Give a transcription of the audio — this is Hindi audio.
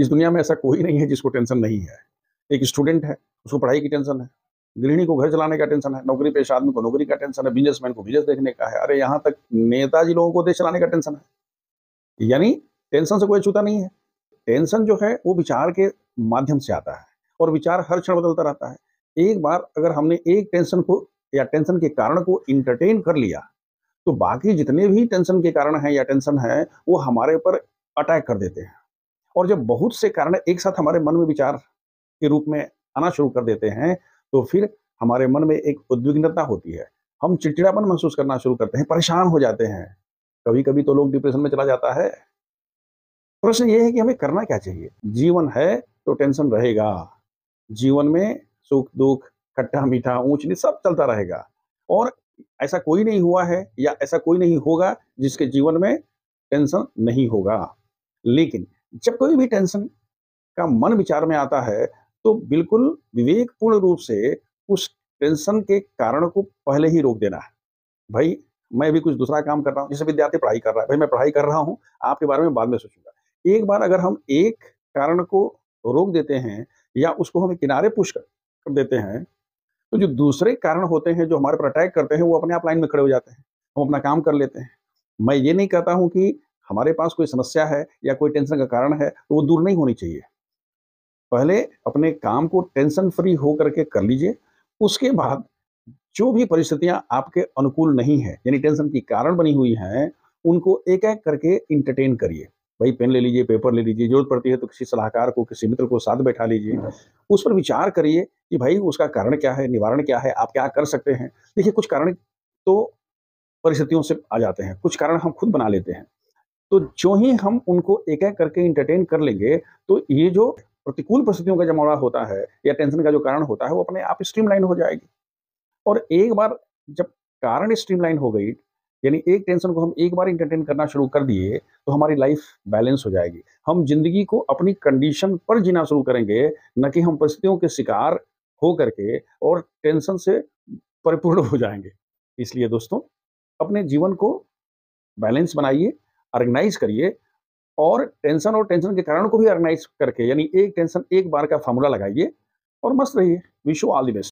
इस दुनिया में ऐसा कोई नहीं है जिसको टेंशन नहीं है एक स्टूडेंट है उसको पढ़ाई की टेंशन है गृहिणी को घर चलाने का टेंशन है नौकरी पेशा आदमी को नौकरी का टेंशन है बिजनेसमैन को बिजनेस देखने का है अरे यहाँ तक नेताजी लोगों को देश चलाने का टेंशन है यानी टेंशन से कोई छूता नहीं है टेंशन जो है वो विचार के माध्यम से आता है और विचार हर क्षण बदलता रहता है एक बार अगर हमने एक टेंशन को या टेंशन के कारण को इंटरटेन कर लिया तो बाकी जितने भी टेंशन के कारण हैं या टेंशन है वो हमारे ऊपर अटैक कर देते हैं और जब बहुत से कारण एक साथ हमारे मन में विचार के रूप में आना शुरू कर देते हैं तो फिर हमारे मन में एक उद्विग्नता होती है हम चिड़चिड़ापन महसूस करना शुरू करते हैं परेशान हो जाते हैं कभी कभी तो लोग डिप्रेशन में चला जाता है प्रश्न ये है कि हमें करना क्या चाहिए जीवन है तो टेंशन रहेगा जीवन में सुख दुख खट्टा मीठा ऊंच नीच सब चलता रहेगा और ऐसा कोई नहीं हुआ है या ऐसा कोई नहीं होगा जिसके जीवन में टेंशन नहीं होगा लेकिन जब कोई भी टेंशन का मन विचार में आता है तो बिल्कुल विवेकपूर्ण रूप से उस टेंशन के कारण को पहले ही रोक देना है भाई मैं भी कुछ दूसरा काम कर रहा हूँ जैसे विद्यार्थी पढ़ाई कर रहा है भाई मैं पढ़ाई कर रहा हूँ आपके बारे में बाद में सोचूंगा एक बार अगर हम एक कारण को रोक देते हैं या उसको हम किनारे पुश कर देते हैं तो जो दूसरे कारण होते हैं जो हमारे पर अटैक करते हैं वो अपने आप लाइन में खड़े हो जाते हैं हम अपना काम कर लेते हैं मैं ये नहीं कहता हूँ कि हमारे पास कोई समस्या है या कोई टेंशन का कारण है तो वो दूर नहीं होनी चाहिए पहले अपने काम को टेंशन फ्री हो करके कर लीजिए उसके बाद जो भी परिस्थितियां आपके अनुकूल नहीं है यानी टेंशन की कारण बनी हुई हैं उनको एक एक करके इंटरटेन करिए भाई पेन ले लीजिए पेपर ले लीजिए जरूरत पड़ती है तो किसी सलाहकार को किसी मित्र को साथ बैठा लीजिए उस पर विचार करिए कि भाई उसका कारण क्या है निवारण क्या है आप क्या कर सकते हैं देखिए कुछ कारण तो परिस्थितियों से आ जाते हैं कुछ कारण हम खुद बना लेते हैं तो जो ही हम उनको एक एक करके इंटरटेन कर लेंगे तो ये जो प्रतिकूल परिस्थितियों का जमावड़ा होता है या टेंशन का जो कारण होता है वो अपने आप स्ट्रीमलाइन हो जाएगी और एक बार जब कारण स्ट्रीमलाइन हो गई यानी एक टेंशन को हम एक बार इंटरटेन करना शुरू कर दिए तो हमारी लाइफ बैलेंस हो जाएगी हम जिंदगी को अपनी कंडीशन पर जीना शुरू करेंगे न कि हम परिस्थितियों के शिकार हो करके और टेंशन से परिपूर्ण हो जाएंगे इसलिए दोस्तों अपने जीवन को बैलेंस बनाइए ऑर्गेनाइज करिए और टेंशन और टेंशन के कारण को भी ऑर्गेनाइज करके यानी एक टेंशन एक बार का फॉर्मूला लगाइए और मस्त रहिए wish you all the best